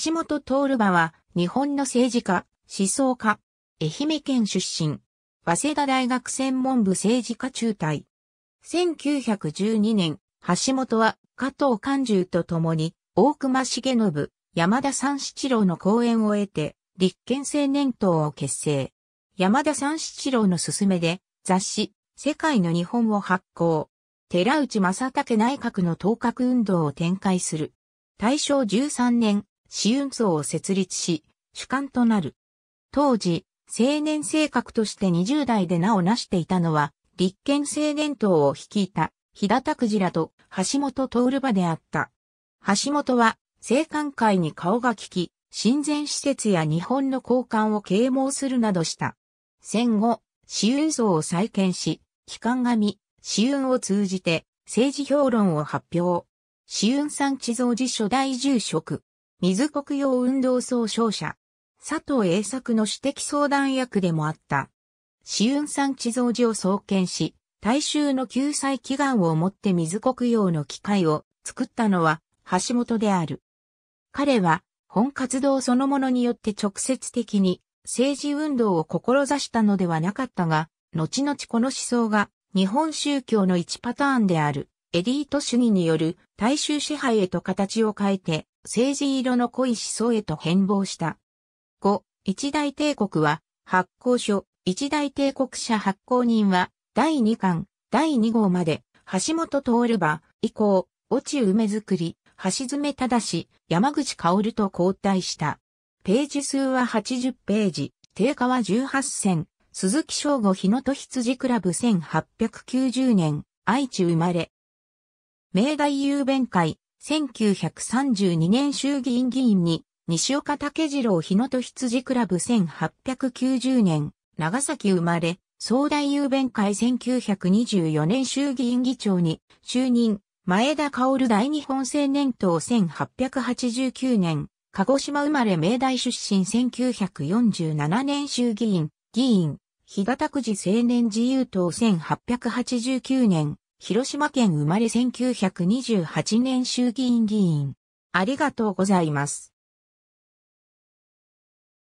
橋本徹馬は、日本の政治家、思想家、愛媛県出身、早稲田大学専門部政治家中退。1912年、橋本は加藤勘十と共に、大隈重信、山田三七郎の講演を得て、立憲青年党を結成。山田三七郎の勧めで、雑誌、世界の日本を発行。寺内正武内閣の統確運動を展開する。大正13年、紫雲荘を設立し、主観となる。当時、青年性格として20代で名を成していたのは、立憲青年党を率いた、日田拓司らと橋本徹場であった。橋本は、青函会に顔が利き、親善施設や日本の交換を啓蒙するなどした。戦後、死運層を再建し、機関紙、死運を通じて、政治評論を発表。死運産地蔵寺初代住職、水国用運動総称者、佐藤栄作の私的相談役でもあった。紫雲山地蔵寺を創建し、大衆の救済祈願をもって水国用の機会を作ったのは橋本である。彼は本活動そのものによって直接的に政治運動を志したのではなかったが、後々この思想が日本宗教の一パターンであるエリート主義による大衆支配へと形を変えて政治色の濃い思想へと変貌した。5、一大帝国は、発行書、一大帝国社発行人は、第2巻、第2号まで、橋本徹ば、以降、落ち梅作り、橋爪正、山口薫と交代した。ページ数は80ページ、定価は18銭、鈴木正吾日野と羊クラブ1890年、愛知生まれ。明大雄弁会、1932年衆議院議員に、西岡武次郎日野と羊クラブ1890年、長崎生まれ、総大雄弁会1924年衆議院議長に就任、前田薫大日本青年党1889年、鹿児島生まれ明大出身1947年衆議院、議員、日田拓司青年自由党1889年、広島県生まれ1928年衆議院議員。ありがとうございます。